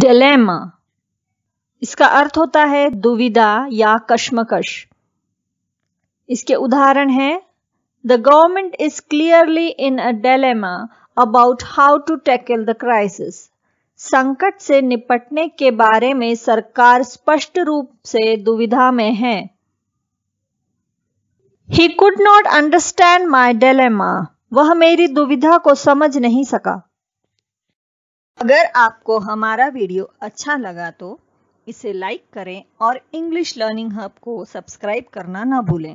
dilemma इसका अर्थ होता है दुविधा या कश्मकश इसके उदाहरण हैं the government is clearly in a dilemma about how to tackle the crisis संकट से निपटने के बारे में सरकार स्पष्ट रूप से दुविधा में है he could not understand my dilemma वह मेरी दुविधा को समझ नहीं सका अगर आपको हमारा वीडियो अच्छा लगा तो इसे लाइक करें और इंग्लिश लर्निंग हब को सब्सक्राइब करना ना भूलें